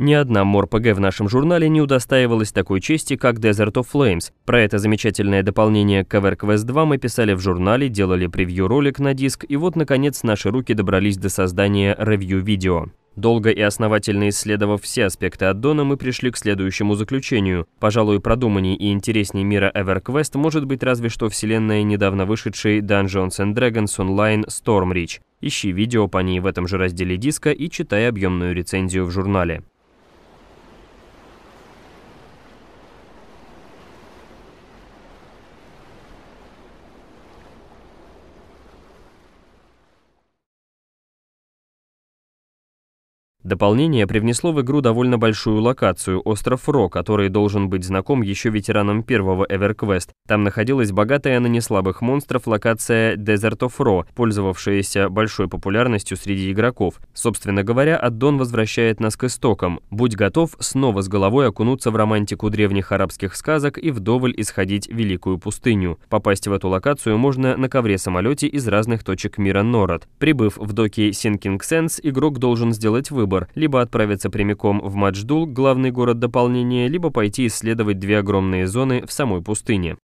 Ни одна МОРПГ в нашем журнале не удостаивалась такой чести, как Desert of Flames. Про это замечательное дополнение к Cover Quest 2 мы писали в журнале, делали превью-ролик на диск, и вот, наконец, наши руки добрались до создания ревью-видео. Долго и основательно исследовав все аспекты аддона, мы пришли к следующему заключению. Пожалуй, продуманней и интересней мира EverQuest может быть разве что вселенная недавно вышедшей Dungeons and Dragons Online Stormreach. Ищи видео по ней в этом же разделе диска и читай объемную рецензию в журнале. Дополнение привнесло в игру довольно большую локацию – остров Ро, который должен быть знаком еще ветеранам первого EverQuest. Там находилась богатая на неслабых монстров локация Desert of Ro, пользовавшаяся большой популярностью среди игроков. Собственно говоря, аддон возвращает нас к истокам. Будь готов снова с головой окунуться в романтику древних арабских сказок и вдоволь исходить Великую пустыню. Попасть в эту локацию можно на ковре-самолете из разных точек мира Нород. Прибыв в доки Sinking Sense, игрок должен сделать выбор выбор – либо отправиться прямиком в Мадждул, главный город дополнения, либо пойти исследовать две огромные зоны в самой пустыне.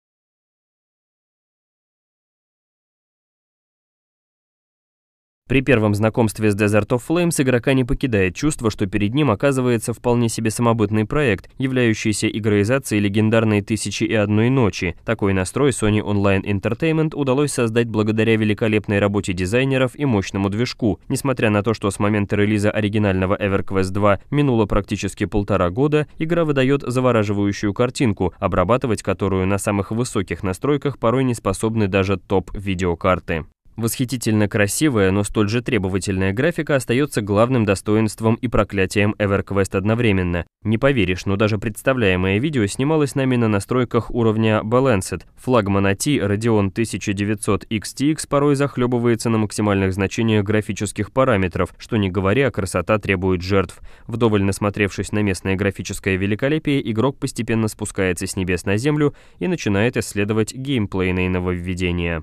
При первом знакомстве с Desert of Flames игрока не покидает чувство, что перед ним оказывается вполне себе самобытный проект, являющийся игроизацией легендарной «Тысячи и одной ночи». Такой настрой Sony Online Entertainment удалось создать благодаря великолепной работе дизайнеров и мощному движку. Несмотря на то, что с момента релиза оригинального EverQuest 2 минуло практически полтора года, игра выдает завораживающую картинку, обрабатывать которую на самых высоких настройках порой не способны даже топ-видеокарты. Восхитительно красивая, но столь же требовательная графика остается главным достоинством и проклятием EverQuest одновременно. Не поверишь, но даже представляемое видео снималось нами на настройках уровня Balanced. Флагман AT а Radeon 1900 XTX порой захлебывается на максимальных значениях графических параметров, что не говоря, красота требует жертв. Вдоволь насмотревшись на местное графическое великолепие, игрок постепенно спускается с небес на землю и начинает исследовать геймплейные нововведения.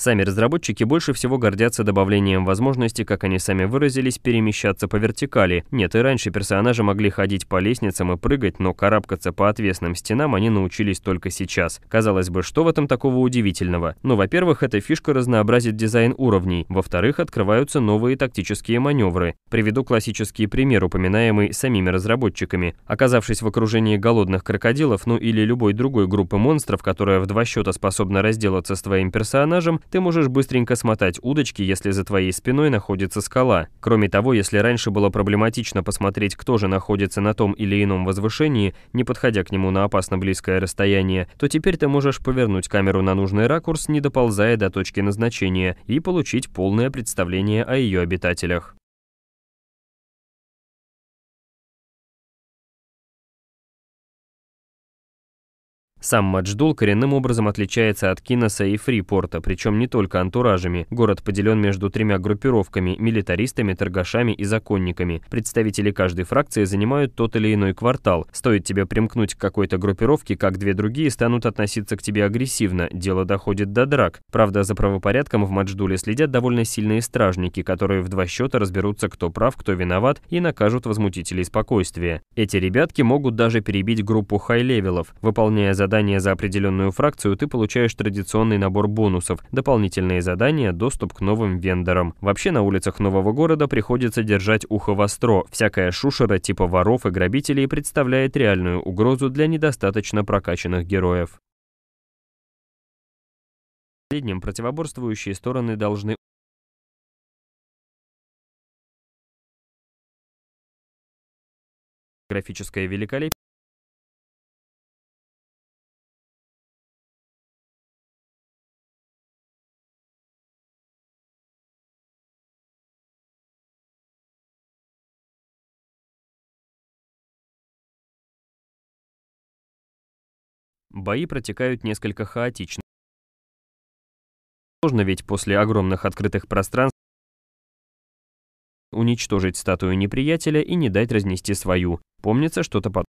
Сами разработчики больше всего гордятся добавлением возможности, как они сами выразились, перемещаться по вертикали. Нет, и раньше персонажи могли ходить по лестницам и прыгать, но карабкаться по отвесным стенам они научились только сейчас. Казалось бы, что в этом такого удивительного? Ну, во-первых, эта фишка разнообразит дизайн уровней. Во-вторых, открываются новые тактические маневры. Приведу классический пример, упоминаемый самими разработчиками. Оказавшись в окружении голодных крокодилов, ну или любой другой группы монстров, которая в два счета способна разделаться с твоим персонажем, ты можешь быстренько смотать удочки, если за твоей спиной находится скала. Кроме того, если раньше было проблематично посмотреть, кто же находится на том или ином возвышении, не подходя к нему на опасно близкое расстояние, то теперь ты можешь повернуть камеру на нужный ракурс, не доползая до точки назначения, и получить полное представление о ее обитателях. Сам Мадждул коренным образом отличается от Киноса и Фрипорта, причем не только антуражами. Город поделен между тремя группировками – милитаристами, торгашами и законниками. Представители каждой фракции занимают тот или иной квартал. Стоит тебе примкнуть к какой-то группировке, как две другие станут относиться к тебе агрессивно, дело доходит до драк. Правда, за правопорядком в Мадждуле следят довольно сильные стражники, которые в два счета разберутся, кто прав, кто виноват, и накажут возмутителей спокойствия. Эти ребятки могут даже перебить группу хай-левелов. Выполняя задачи, задание за определенную фракцию, ты получаешь традиционный набор бонусов, дополнительные задания, доступ к новым вендорам. Вообще на улицах нового города приходится держать ухо востро. Всякая шушера типа воров и грабителей представляет реальную угрозу для недостаточно прокачанных героев. В среднем противоборствующие стороны должны графическое великолепие Бои протекают несколько хаотично. Сложно ведь после огромных открытых пространств уничтожить статую неприятеля и не дать разнести свою. Помнится что-то подобное.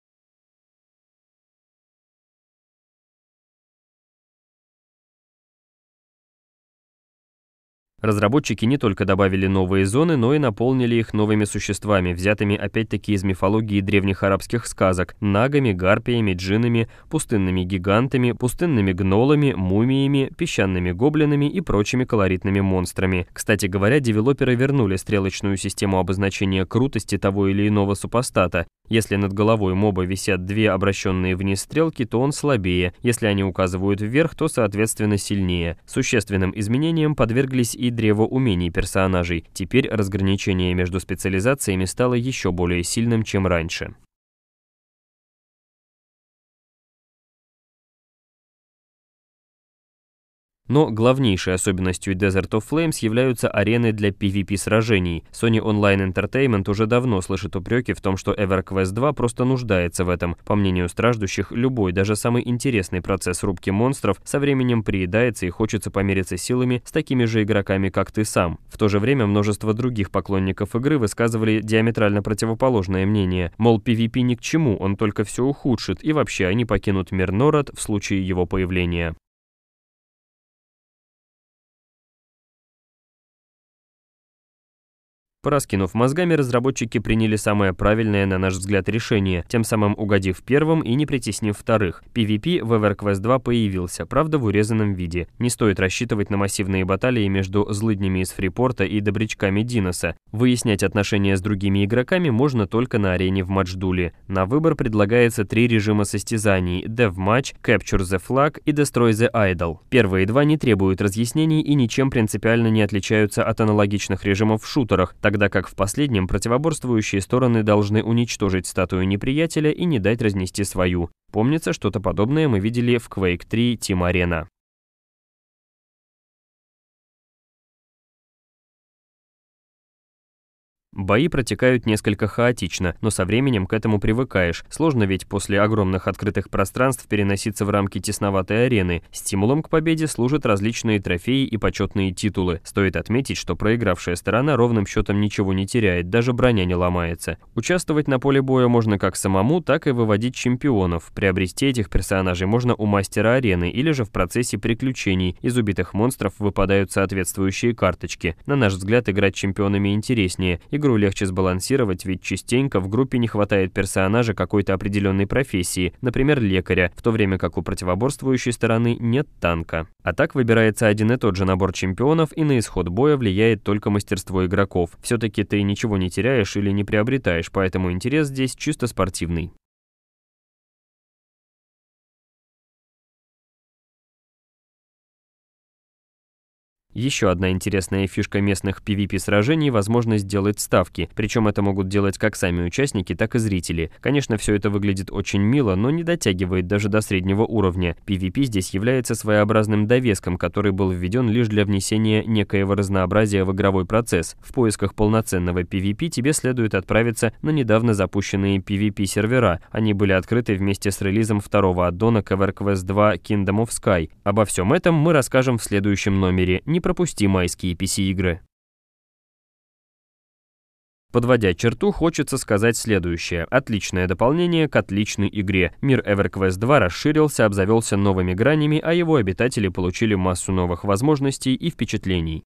Разработчики не только добавили новые зоны, но и наполнили их новыми существами, взятыми опять-таки из мифологии древних арабских сказок – нагами, гарпиями, джинами, пустынными гигантами, пустынными гнолами, мумиями, песчаными гоблинами и прочими колоритными монстрами. Кстати говоря, девелоперы вернули стрелочную систему обозначения крутости того или иного супостата, если над головой моба висят две обращенные вниз стрелки, то он слабее, если они указывают вверх, то соответственно сильнее. Существенным изменениям подверглись и древо умений персонажей. Теперь разграничение между специализациями стало еще более сильным, чем раньше. Но главнейшей особенностью Desert of Flames являются арены для PvP-сражений. Sony Online Entertainment уже давно слышит упреки в том, что EverQuest 2 просто нуждается в этом. По мнению страждущих, любой, даже самый интересный процесс рубки монстров со временем приедается и хочется помериться силами с такими же игроками, как ты сам. В то же время множество других поклонников игры высказывали диаметрально противоположное мнение. Мол, PvP ни к чему, он только все ухудшит, и вообще они покинут мир Норад в случае его появления. Пораскинув мозгами, разработчики приняли самое правильное, на наш взгляд, решение, тем самым угодив первым и не притеснив вторых. PvP в EverQuest 2 появился, правда в урезанном виде. Не стоит рассчитывать на массивные баталии между злыднями из Фрипорта и добрячками Диноса. Выяснять отношения с другими игроками можно только на арене в Матчдуле. На выбор предлагается три режима состязаний – Dev Match, Capture the Flag и Destroy the Idol. Первые два не требуют разъяснений и ничем принципиально не отличаются от аналогичных режимов в шутерах – тогда как в последнем противоборствующие стороны должны уничтожить статую неприятеля и не дать разнести свою. Помнится, что-то подобное мы видели в Quake 3 Team Arena. Бои протекают несколько хаотично, но со временем к этому привыкаешь. Сложно ведь после огромных открытых пространств переноситься в рамки тесноватой арены. Стимулом к победе служат различные трофеи и почетные титулы. Стоит отметить, что проигравшая сторона ровным счетом ничего не теряет, даже броня не ломается. Участвовать на поле боя можно как самому, так и выводить чемпионов. Приобрести этих персонажей можно у мастера арены или же в процессе приключений. Из убитых монстров выпадают соответствующие карточки. На наш взгляд, играть чемпионами интереснее. Игру игру легче сбалансировать, ведь частенько в группе не хватает персонажа какой-то определенной профессии, например, лекаря, в то время как у противоборствующей стороны нет танка. А так выбирается один и тот же набор чемпионов, и на исход боя влияет только мастерство игроков. Все-таки ты ничего не теряешь или не приобретаешь, поэтому интерес здесь чисто спортивный. Еще одна интересная фишка местных PvP-сражений – возможность делать ставки, причем это могут делать как сами участники, так и зрители. Конечно, все это выглядит очень мило, но не дотягивает даже до среднего уровня. PvP здесь является своеобразным довеском, который был введен лишь для внесения некоего разнообразия в игровой процесс. В поисках полноценного PvP тебе следует отправиться на недавно запущенные PvP-сервера. Они были открыты вместе с релизом второго аддона Cover Quest 2 Kingdom of Sky. Обо всем этом мы расскажем в следующем номере. Не пропусти майские PC-игры. Подводя черту, хочется сказать следующее. Отличное дополнение к отличной игре. Мир EverQuest 2 расширился, обзавелся новыми гранями, а его обитатели получили массу новых возможностей и впечатлений.